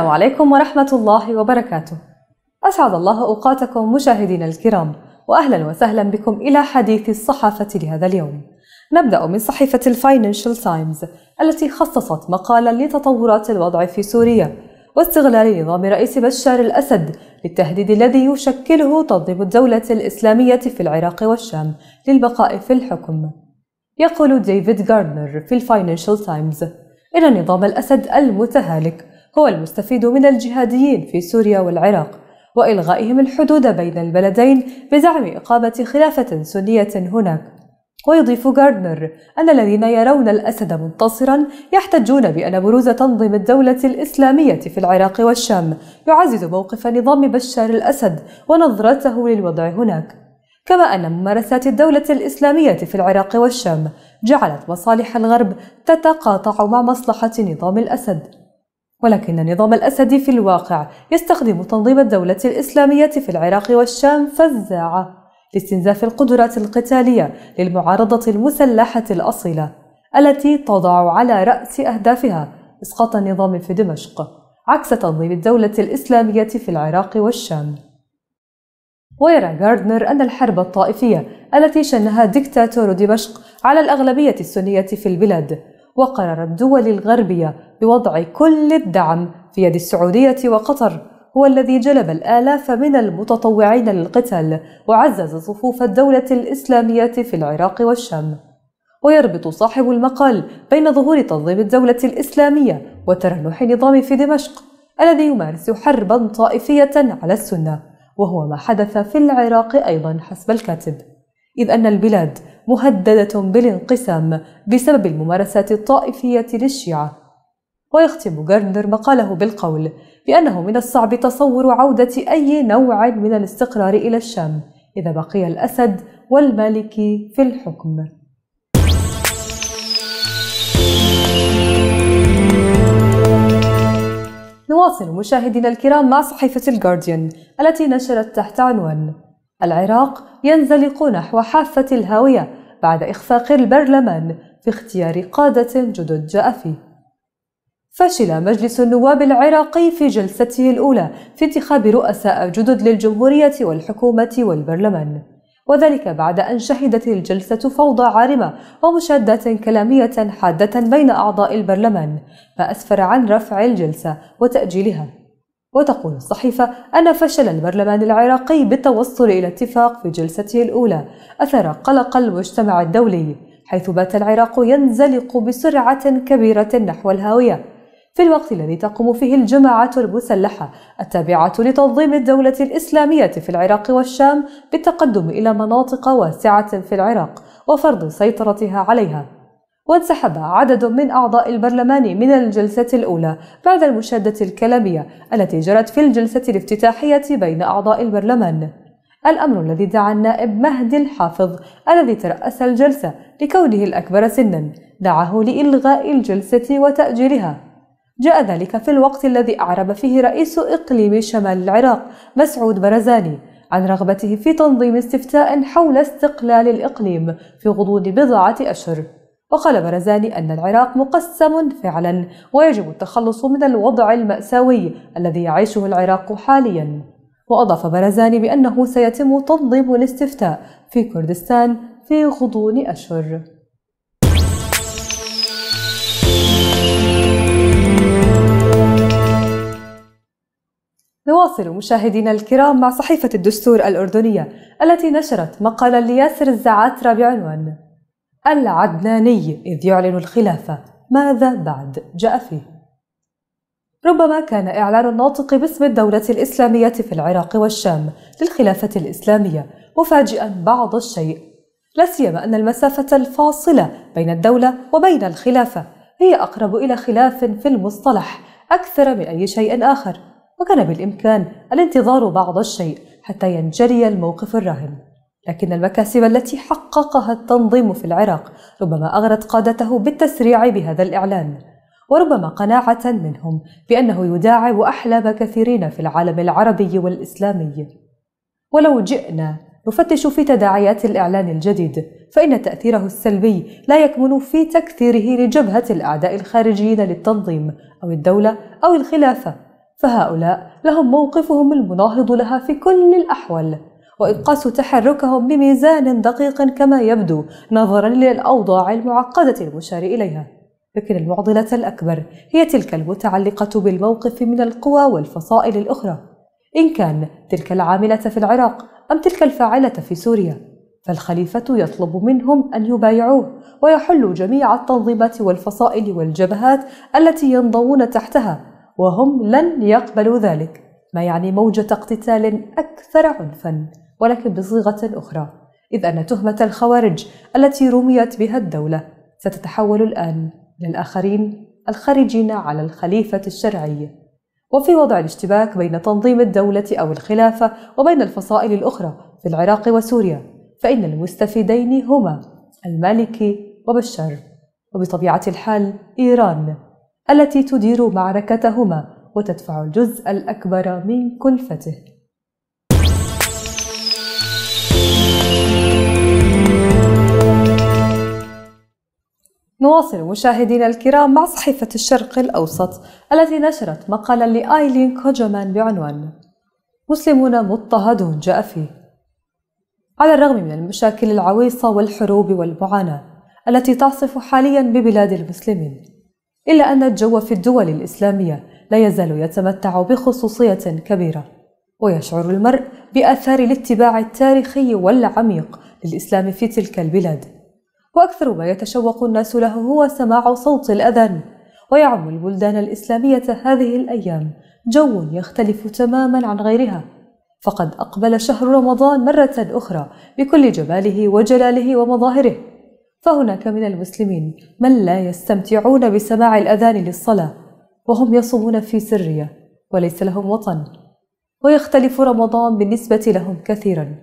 السلام عليكم ورحمة الله وبركاته. أسعد الله أوقاتكم مشاهدينا الكرام، وأهلا وسهلا بكم إلى حديث الصحافة لهذا اليوم. نبدأ من صحيفة الفاينانشال تايمز التي خصصت مقالا لتطورات الوضع في سوريا واستغلال نظام رئيس بشار الأسد للتهديد الذي يشكله تنظيم الدولة الإسلامية في العراق والشام للبقاء في الحكم. يقول ديفيد غاردنر في الفاينانشال تايمز: إن نظام الأسد المتهالك هو المستفيد من الجهاديين في سوريا والعراق وإلغائهم الحدود بين البلدين بزعم إقامة خلافة سنية هناك ويضيف غاردنر أن الذين يرون الأسد منتصرا يحتجون بأن بروز تنظيم الدولة الإسلامية في العراق والشام يعزز موقف نظام بشار الأسد ونظرته للوضع هناك كما أن ممارسات الدولة الإسلامية في العراق والشام جعلت مصالح الغرب تتقاطع مع مصلحة نظام الأسد ولكن النظام الأسدي في الواقع يستخدم تنظيم الدولة الإسلامية في العراق والشام فزاعة لاستنزاف القدرات القتالية للمعارضة المسلحة الأصيلة التي تضع على رأس أهدافها إسقاط النظام في دمشق عكس تنظيم الدولة الإسلامية في العراق والشام ويرى غاردنر أن الحرب الطائفية التي شنها ديكتاتور دمشق على الأغلبية السنية في البلاد وقرر الدول الغربية بوضع كل الدعم في يد السعودية وقطر هو الذي جلب الآلاف من المتطوعين للقتال وعزز صفوف الدولة الإسلامية في العراق والشام ويربط صاحب المقال بين ظهور تنظيم الدولة الإسلامية وترنح نظام في دمشق الذي يمارس حربا طائفية على السنة وهو ما حدث في العراق أيضا حسب الكاتب إذ أن البلاد مهددة بالانقسام بسبب الممارسات الطائفية للشيعة ويختم جاردنر مقاله بالقول بأنه من الصعب تصور عودة أي نوع من الاستقرار إلى الشام إذا بقي الأسد والمالكي في الحكم نواصل مشاهدينا الكرام مع صحيفة الجارديان التي نشرت تحت عنوان العراق ينزلق نحو حافة الهاوية بعد إخفاق البرلمان في اختيار قادة جدد جاء فيه فشل مجلس النواب العراقي في جلسته الأولى في انتخاب رؤساء جدد للجمهورية والحكومة والبرلمان وذلك بعد أن شهدت الجلسة فوضى عارمة ومشادات كلامية حادة بين أعضاء البرلمان فأسفر عن رفع الجلسة وتأجيلها وتقول الصحيفة أن فشل البرلمان العراقي بالتوصل إلى اتفاق في جلسته الأولى أثر قلق المجتمع الدولي حيث بات العراق ينزلق بسرعة كبيرة نحو الهاوية في الوقت الذي تقوم فيه الجماعات المسلحة التابعة لتنظيم الدولة الإسلامية في العراق والشام بالتقدم إلى مناطق واسعة في العراق وفرض سيطرتها عليها وانسحب عدد من أعضاء البرلمان من الجلسة الأولى بعد المشادة الكلامية التي جرت في الجلسة الافتتاحية بين أعضاء البرلمان الأمر الذي دعا النائب مهدي الحافظ الذي ترأس الجلسة لكونه الأكبر سنا دعاه لإلغاء الجلسة وتأجيلها جاء ذلك في الوقت الذي أعرب فيه رئيس إقليم شمال العراق مسعود برزاني عن رغبته في تنظيم استفتاء حول استقلال الإقليم في غضون بضعة أشهر وقال برزاني أن العراق مقسم فعلا ويجب التخلص من الوضع المأساوي الذي يعيشه العراق حاليا وأضاف برزاني بأنه سيتم تنظيم الاستفتاء في كردستان في غضون أشهر نواصل مشاهدينا الكرام مع صحيفة الدستور الأردنية التي نشرت مقالا لياسر الزعاترة بعنوان العدناني إذ يعلن الخلافة ماذا بعد جاء فيه ربما كان إعلان الناطق باسم الدولة الإسلامية في العراق والشام للخلافة الإسلامية مفاجئا بعض الشيء لا سيما أن المسافة الفاصلة بين الدولة وبين الخلافة هي أقرب إلى خلاف في المصطلح أكثر من أي شيء آخر وكان بالإمكان الانتظار بعض الشيء حتى ينجلي الموقف الراهن لكن المكاسب التي حققها التنظيم في العراق ربما أغرت قادته بالتسريع بهذا الإعلان وربما قناعة منهم بأنه يداعب أحلام كثيرين في العالم العربي والإسلامي ولو جئنا نفتش في تداعيات الإعلان الجديد فإن تأثيره السلبي لا يكمن في تكثيره لجبهة الأعداء الخارجيين للتنظيم أو الدولة أو الخلافة فهؤلاء لهم موقفهم المناهض لها في كل الأحوال وإبقاس تحركهم بميزان دقيق كما يبدو نظرا للأوضاع المعقدة المشار إليها لكن المعضلة الأكبر هي تلك المتعلقة بالموقف من القوى والفصائل الأخرى إن كان تلك العاملة في العراق أم تلك الفاعلة في سوريا فالخليفة يطلب منهم أن يبايعوه ويحلوا جميع التنظيمات والفصائل والجبهات التي ينضوون تحتها وهم لن يقبلوا ذلك ما يعني موجة اقتتال أكثر عنفاً ولكن بصيغة أخرى إذ أن تهمة الخوارج التي رميت بها الدولة ستتحول الآن للآخرين الخارجين على الخليفة الشرعي وفي وضع الاشتباك بين تنظيم الدولة أو الخلافة وبين الفصائل الأخرى في العراق وسوريا فإن المستفيدين هما المالكي وبشار وبطبيعة الحال إيران التي تدير معركتهما وتدفع الجزء الأكبر من كلفته نواصل مشاهدينا الكرام مع صحيفة الشرق الأوسط التي نشرت مقالا لآيلين كوجمان بعنوان مسلمون مضطهدون جاء فيه على الرغم من المشاكل العويصة والحروب والمعاناة التي تعصف حاليا ببلاد المسلمين إلا أن الجو في الدول الإسلامية لا يزال يتمتع بخصوصية كبيرة ويشعر المرء بآثار الاتباع التاريخي والعميق للإسلام في تلك البلاد وأكثر ما يتشوق الناس له هو سماع صوت الأذان ويعم البلدان الإسلامية هذه الأيام جو يختلف تماما عن غيرها فقد أقبل شهر رمضان مرة أخرى بكل جماله وجلاله ومظاهره فهناك من المسلمين من لا يستمتعون بسماع الأذان للصلاة وهم يصومون في سرية وليس لهم وطن ويختلف رمضان بالنسبة لهم كثيرا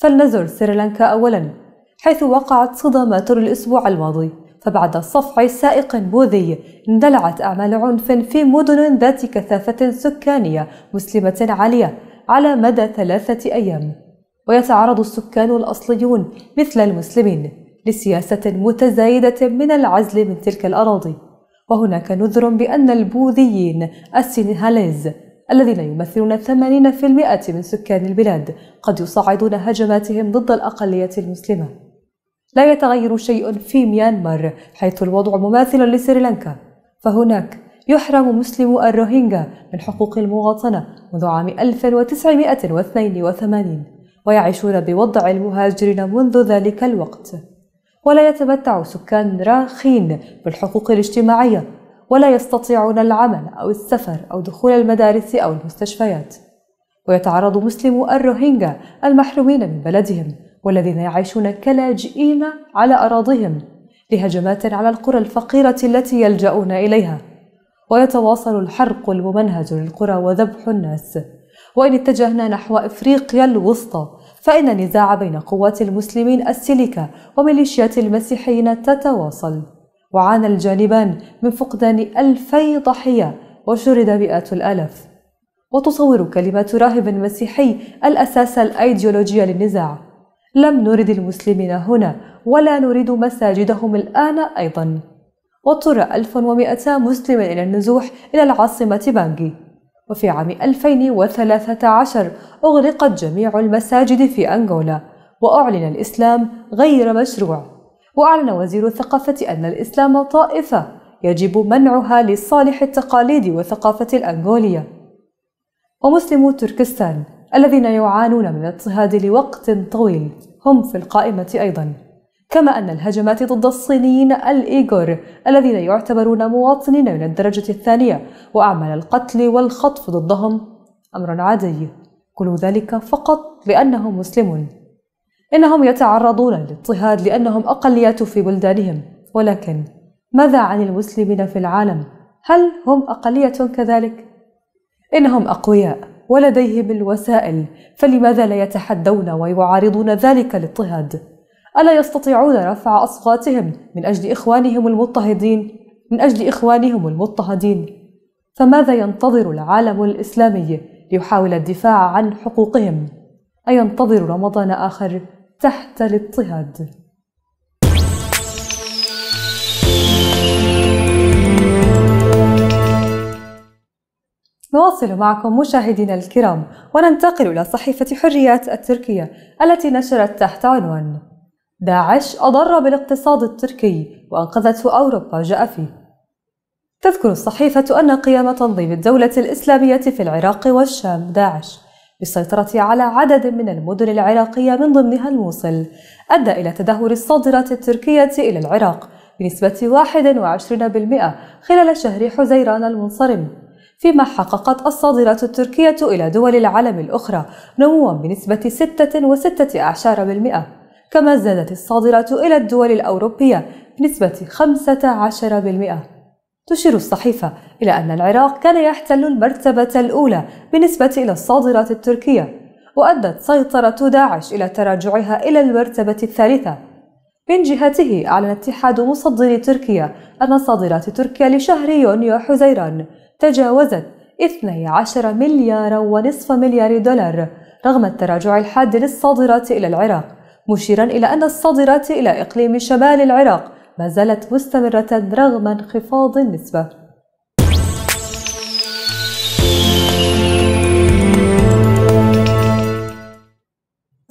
فلنزر سريلانكا أولاً حيث وقعت صدامات الأسبوع الماضي فبعد صفع سائق بوذي اندلعت أعمال عنف في مدن ذات كثافة سكانية مسلمة عالية على مدى ثلاثة أيام ويتعرض السكان الأصليون مثل المسلمين لسياسة متزايدة من العزل من تلك الأراضي وهناك نذر بأن البوذيين السينهاليز الذين يمثلون 80% من سكان البلاد قد يصعدون هجماتهم ضد الأقلية المسلمة لا يتغير شيء في ميانمار حيث الوضع مماثل لسريلانكا فهناك يحرم مسلم الروهينجا من حقوق المواطنة منذ عام 1982 ويعيشون بوضع المهاجرين منذ ذلك الوقت ولا يتمتع سكان راخين بالحقوق الاجتماعية ولا يستطيعون العمل أو السفر أو دخول المدارس أو المستشفيات ويتعرض مسلم الروهينجا المحرومين من بلدهم والذين يعيشون كلاجئين على أراضيهم لهجمات على القرى الفقيرة التي يلجأون إليها ويتواصل الحرق الممنهج للقرى وذبح الناس وإن اتجهنا نحو إفريقيا الوسطى فإن النزاع بين قوات المسلمين السيليكا وميليشيات المسيحيين تتواصل وعانى الجانبان من فقدان ألفي ضحية وشرد مئات الآلاف وتصور كلمات راهب مسيحي الأساس الأيديولوجي للنزاع لم نرد المسلمين هنا ولا نريد مساجدهم الآن أيضا واضطر 1200 مسلم إلى النزوح إلى العاصمة بانجي وفي عام 2013 أغلقت جميع المساجد في أنغولا وأعلن الإسلام غير مشروع وأعلن وزير الثقافة أن الإسلام طائفة يجب منعها لصالح التقاليد والثقافة الأنغولية ومسلمو تركستان الذين يعانون من الاضطهاد لوقت طويل هم في القائمة أيضا كما أن الهجمات ضد الصينيين الإيغور الذين يعتبرون مواطنين من الدرجة الثانية وأعمال القتل والخطف ضدهم أمر عادي كل ذلك فقط لأنهم مسلمون إنهم يتعرضون للاضطهاد لأنهم أقليات في بلدانهم ولكن ماذا عن المسلمين في العالم؟ هل هم أقلية كذلك؟ إنهم أقوياء ولديهم الوسائل فلماذا لا يتحدون ويعارضون ذلك الاضطهاد؟ ألا يستطيعون رفع أصواتهم من أجل إخوانهم المضطهدين؟ من أجل إخوانهم المضطهدين؟ فماذا ينتظر العالم الإسلامي ليحاول الدفاع عن حقوقهم؟ أينتظر رمضان آخر تحت الاضطهاد؟ نواصل معكم مشاهدينا الكرام وننتقل إلى صحيفة حريات التركية التي نشرت تحت عنوان داعش أضر بالاقتصاد التركي وأنقذته أوروبا جاء فيه تذكر الصحيفة أن قيام تنظيم الدولة الإسلامية في العراق والشام داعش بالسيطرة على عدد من المدن العراقية من ضمنها الموصل أدى إلى تدهور الصادرات التركية إلى العراق بنسبة 21% خلال شهر حزيران المنصرم فيما حققت الصادرات التركية إلى دول العالم الأخرى نموا بنسبة 6.6% كما زادت الصادرات إلى الدول الأوروبية بنسبة 15%. تشير الصحيفة إلى أن العراق كان يحتل المرتبة الأولى بالنسبة إلى الصادرات التركية، وأدت سيطرة داعش إلى تراجعها إلى المرتبة الثالثة. من جهته أعلن اتحاد مصدري تركيا أن صادرات تركيا لشهر يونيو حزيران تجاوزت 12 مليار ونصف مليار دولار رغم التراجع الحاد للصادرات إلى العراق مشيرا إلى أن الصادرات إلى إقليم شمال العراق ما زالت مستمرة رغم انخفاض النسبة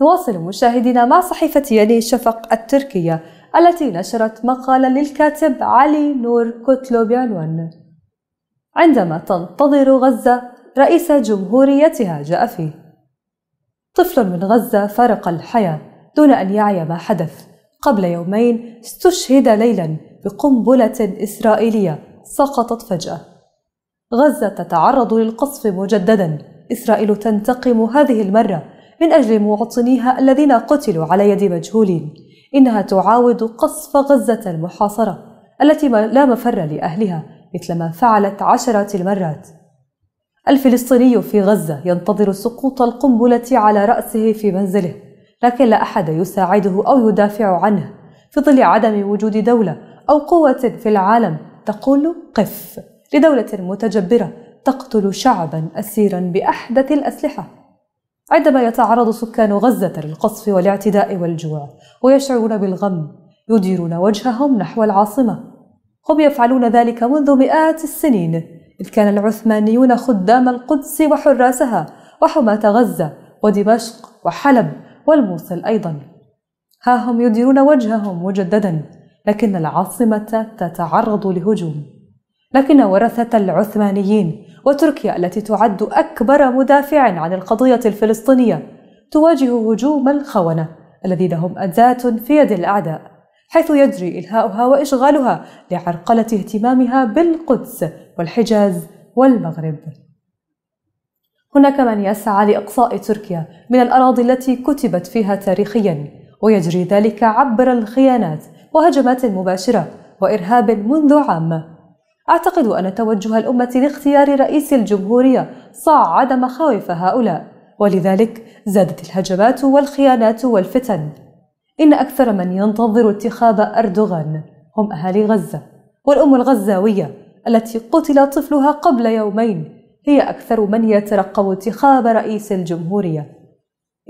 نواصل مشاهدينا مع صحيفة يدي شفق التركية التي نشرت مقالا للكاتب علي نور كتلو بعنوان عندما تنتظر غزة رئيس جمهوريتها جاء فيه طفل من غزة فرق الحياة دون أن يعي ما حدث قبل يومين استشهد ليلا بقنبلة إسرائيلية سقطت فجأة غزة تتعرض للقصف مجددا إسرائيل تنتقم هذه المرة من أجل مواطنيها الذين قتلوا على يد مجهولين إنها تعاود قصف غزة المحاصرة التي لا مفر لأهلها مثلما فعلت عشرات المرات الفلسطيني في غزة ينتظر سقوط القنبلة على رأسه في منزله لكن لا أحد يساعده أو يدافع عنه في ظل عدم وجود دولة أو قوة في العالم تقول قف لدولة متجبرة تقتل شعبا أسيرا بأحدث الأسلحة عندما يتعرض سكان غزة للقصف والاعتداء والجوع ويشعرون بالغم يديرون وجههم نحو العاصمة هم يفعلون ذلك منذ مئات السنين إذ كان العثمانيون خدام القدس وحراسها وحماة غزة ودمشق وحلب والموصل أيضا ها هم يديرون وجههم مجددا لكن العاصمة تتعرض لهجوم لكن ورثة العثمانيين وتركيا التي تعد أكبر مدافع عن القضية الفلسطينية تواجه هجوم الخونة الذين هم أداة في يد الأعداء حيث يجري إلهاؤها وإشغالها لعرقلة اهتمامها بالقدس والحجاز والمغرب. هناك من يسعى لإقصاء تركيا من الأراضي التي كتبت فيها تاريخيا ويجري ذلك عبر الخيانات وهجمات مباشرة وإرهاب منذ عام أعتقد أن توجه الأمة لاختيار رئيس الجمهورية صعد مخاوف هؤلاء ولذلك زادت الهجمات والخيانات والفتن إن أكثر من ينتظر اتخاذ أردوغان هم أهالي غزة والأم الغزاوية التي قتل طفلها قبل يومين هي أكثر من يترقب انتخاب رئيس الجمهورية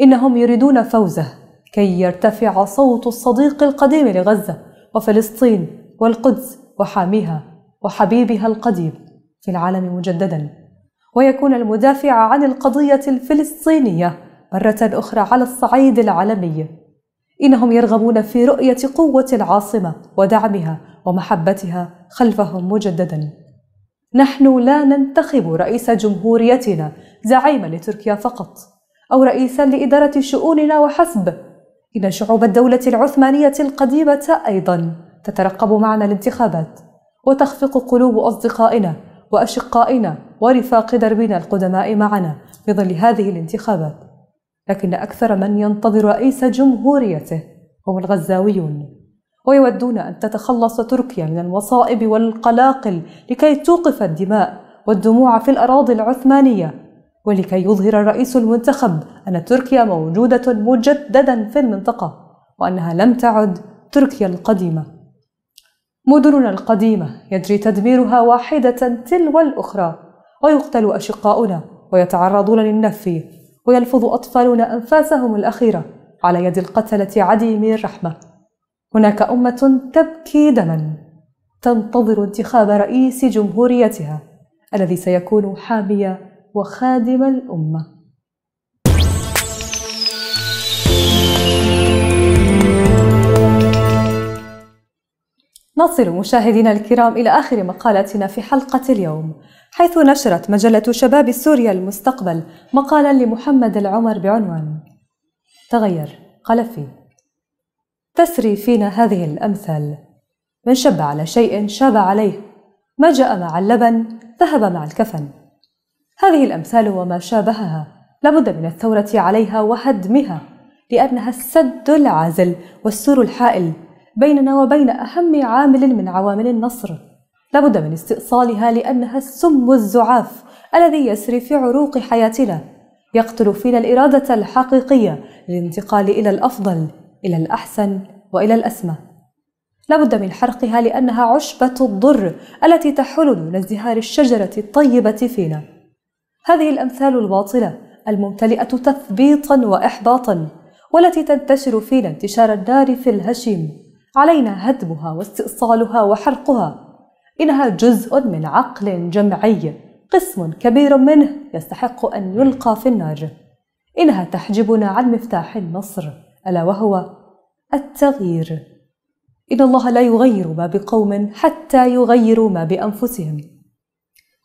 إنهم يريدون فوزه كي يرتفع صوت الصديق القديم لغزة وفلسطين والقدس وحاميها وحبيبها القديم في العالم مجددا ويكون المدافع عن القضية الفلسطينية مرة أخرى على الصعيد العالمي إنهم يرغبون في رؤية قوة العاصمة ودعمها ومحبتها خلفهم مجددا. نحن لا ننتخب رئيس جمهوريتنا زعيما لتركيا فقط، أو رئيسا لإدارة شؤوننا وحسب. إن شعوب الدولة العثمانية القديمة أيضا تترقب معنا الانتخابات، وتخفق قلوب أصدقائنا وأشقائنا ورفاق دربنا القدماء معنا في ظل هذه الانتخابات. لكن أكثر من ينتظر رئيس جمهوريته هم الغزاويون ويودون أن تتخلص تركيا من المصائب والقلاقل لكي توقف الدماء والدموع في الأراضي العثمانية ولكي يظهر الرئيس المنتخب أن تركيا موجودة مجددا في المنطقة وأنها لم تعد تركيا القديمة مدننا القديمة يجري تدميرها واحدة تلو الأخرى ويقتل أشقاؤنا ويتعرضون للنفي ويلفظ أطفالنا أنفاسهم الأخيرة على يد القتلة عديم الرحمة هناك أمة تبكي دما تنتظر انتخاب رئيس جمهوريتها الذي سيكون حاميا وخادم الأمة نصل مشاهدينا الكرام إلى آخر مقالتنا في حلقة اليوم حيث نشرت مجلة شباب سوريا المستقبل مقالا لمحمد العمر بعنوان تغير قلفي تسري فينا هذه الأمثال من شب على شيء شاب عليه ما جاء مع اللبن ذهب مع الكفن هذه الأمثال وما شابهها لابد من الثورة عليها وهدمها لأنها السد العازل والسور الحائل بيننا وبين أهم عامل من عوامل النصر لابد من استئصالها لأنها السم الزعاف الذي يسري في عروق حياتنا يقتل فينا الإرادة الحقيقية للانتقال إلى الأفضل إلى الأحسن وإلى الأسمى لابد من حرقها لأنها عشبة الضر التي تحل من ازدهار الشجرة الطيبة فينا هذه الأمثال الباطلة الممتلئة تثبيطا وإحباطا والتي تنتشر فينا انتشار النار في الهشيم علينا هدمها واستئصالها وحرقها إنها جزء من عقل جمعي قسم كبير منه يستحق أن يلقى في النار إنها تحجبنا عن مفتاح النصر ألا وهو التغيير إن الله لا يغير ما بقوم حتى يغيروا ما بأنفسهم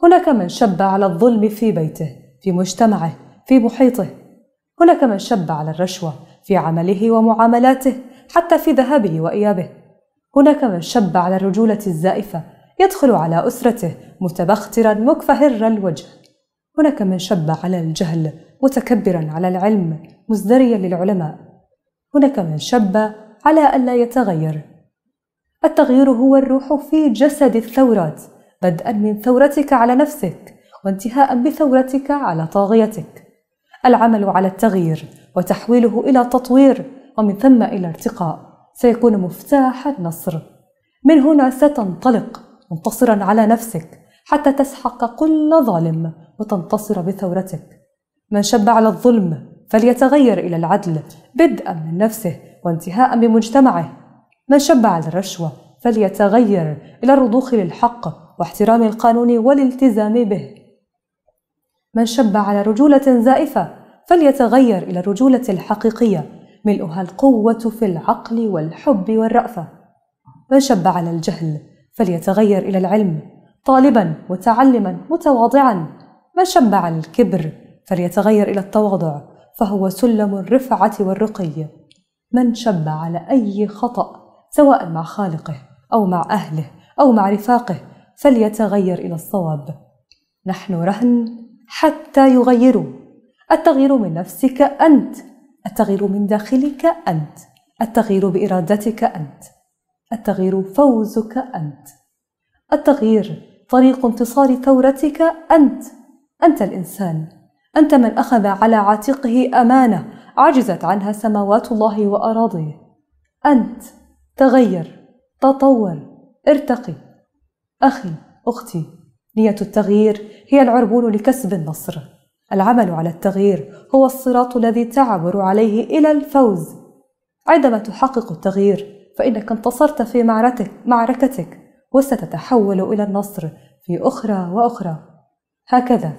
هناك من شب على الظلم في بيته في مجتمعه في محيطه هناك من شب على الرشوة في عمله ومعاملاته حتى في ذهابه وإيابه هناك من شب على الرجولة الزائفة يدخل على أسرته متبخترا مكفهر الوجه هناك من شب على الجهل متكبرا على العلم مزدريا للعلماء هناك من شب على ألا يتغير التغيير هو الروح في جسد الثورات بدءا من ثورتك على نفسك وانتهاء بثورتك على طاغيتك العمل على التغيير وتحويله الى تطوير ومن ثم إلى ارتقاء سيكون مفتاح النصر من هنا ستنطلق منتصرا على نفسك حتى تسحق كل ظالم وتنتصر بثورتك من شب على الظلم فليتغير إلى العدل بدءا من نفسه وانتهاء بمجتمعه من شب على الرشوة فليتغير إلى الرضوخ للحق واحترام القانون والالتزام به من شب على رجولة زائفة فليتغير إلى الرجولة الحقيقية ملؤها القوة في العقل والحب والرأفة من شب على الجهل فليتغير إلى العلم طالبا متعلما متواضعا من شب على الكبر فليتغير إلى التواضع فهو سلم الرفعة والرقي من شب على أي خطأ سواء مع خالقه أو مع أهله أو مع رفاقه فليتغير إلى الصواب نحن رهن حتى يغيروا التغيير من نفسك أنت التغيير من داخلك أنت التغيير بإرادتك أنت التغيير فوزك أنت التغيير طريق انتصار ثورتك أنت أنت الإنسان أنت من أخذ على عاتقه أمانة عجزت عنها سماوات الله وأراضيه أنت تغير تطور ارتقي أخي أختي نية التغيير هي العربون لكسب النصر العمل على التغيير هو الصراط الذي تعبر عليه إلى الفوز عندما تحقق التغيير فإنك انتصرت في معركتك, وستتحول إلى النصر في أخرى وأخرى هكذا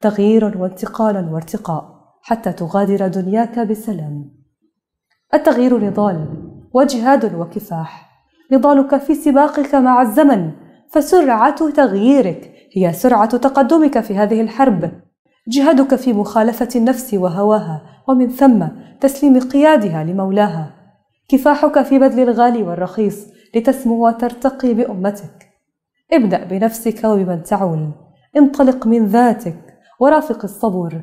تغيير وانتقال وارتقاء حتى تغادر دنياك بسلام التغيير نضال وجهاد وكفاح نضالك في سباقك مع الزمن فسرعه تغييرك هي سرعه تقدمك في هذه الحرب جهادك في مخالفة النفس وهواها ومن ثم تسليم قيادها لمولاها كفاحك في بذل الغالي والرخيص لتسمو وترتقي بأمتك ابدأ بنفسك وبمن تعول انطلق من ذاتك ورافق الصبر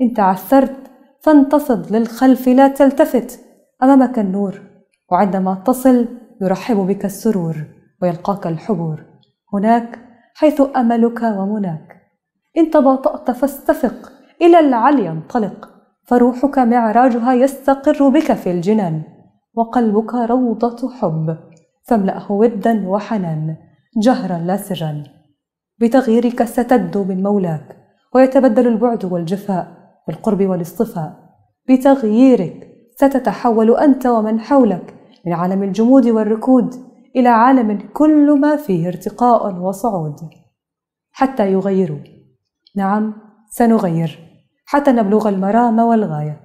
إن تعثرت فانتصد للخلف لا تلتفت أمامك النور وعندما تصل يرحب بك السرور ويلقاك الحبور هناك حيث أملك ومناك إن تباطأت فاستفق إلى العلي انطلق فروحك معراجها يستقر بك في الجنان وقلبك روضة حب فاملأه ودا وحنان جهرا لا سرا بتغييرك ستد من مولاك ويتبدل البعد والجفاء بالقرب والاصطفاء بتغييرك ستتحول أنت ومن حولك من عالم الجمود والركود إلى عالم كل ما فيه ارتقاء وصعود حتى يغيروا نعم سنغير حتى نبلغ المرام والغايه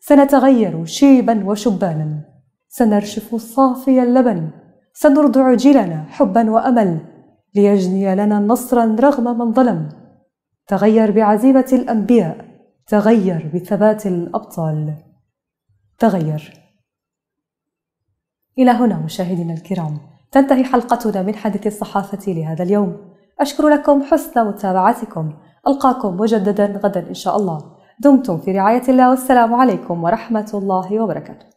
سنتغير شيبا وشبانا سنرشف صافي اللبن سنرضع جيلنا حبا وامل ليجني لنا نصرا رغم من ظلم تغير بعزيمه الانبياء تغير بثبات الابطال تغير الى هنا مشاهدينا الكرام تنتهي حلقتنا من حديث الصحافه لهذا اليوم اشكر لكم حسن متابعتكم ألقاكم مجددا غدا إن شاء الله دمتم في رعاية الله والسلام عليكم ورحمة الله وبركاته